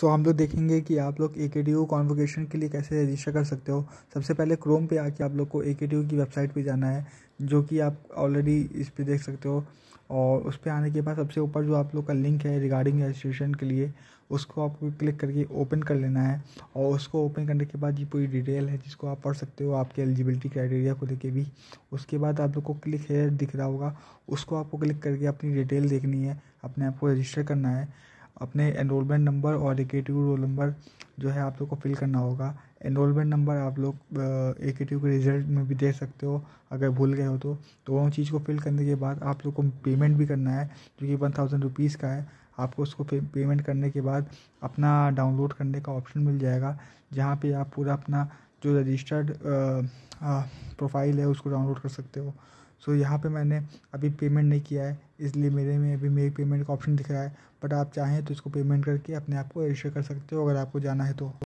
सो so, हम लोग देखेंगे कि आप लोग ए के डी यू कॉन्वोकेशन के लिए कैसे रजिस्टर कर सकते हो सबसे पहले क्रोम पे आके आप लोग को ए के डी यू की वेबसाइट पे जाना है जो कि आप ऑलरेडी इस पे देख सकते हो और उस पर आने के बाद सबसे ऊपर जो आप लोग का लिंक है रिगार्डिंग रजिस्ट्रेशन के लिए उसको आपको क्लिक करके ओपन कर लेना है और उसको ओपन करने के बाद ये पूरी डिटेल है जिसको आप पढ़ सकते हो आपके एलिजिबिलिटी क्राइटेरिया को लेके भी उसके बाद आप लोग को क्लिक हेयर दिख रहा होगा उसको आपको क्लिक करके अपनी डिटेल देखनी है अपने आप को रजिस्टर करना है अपने एनरोलमेंट नंबर और ए रोल नंबर जो है आप लोग को फिल करना होगा एनरोलमेंट नंबर आप लोग ए के के रिजल्ट में भी दे सकते हो अगर भूल गए हो तो वो तो चीज़ को फिल करने के बाद आप लोग को पेमेंट भी करना है जो कि वन थाउजेंड रुपीज़ का है आपको उसको पेमेंट करने के बाद अपना डाउनलोड करने का ऑप्शन मिल जाएगा जहाँ पे आप पूरा अपना जो रजिस्टर्ड प्रोफाइल है उसको डाउनलोड कर सकते हो सो so, यहाँ पे मैंने अभी पेमेंट नहीं किया है इसलिए मेरे में अभी मेरी पेमेंट का ऑप्शन दिख रहा है बट आप चाहें तो इसको पेमेंट करके अपने आप को रजिस्टर कर सकते हो अगर आपको जाना है तो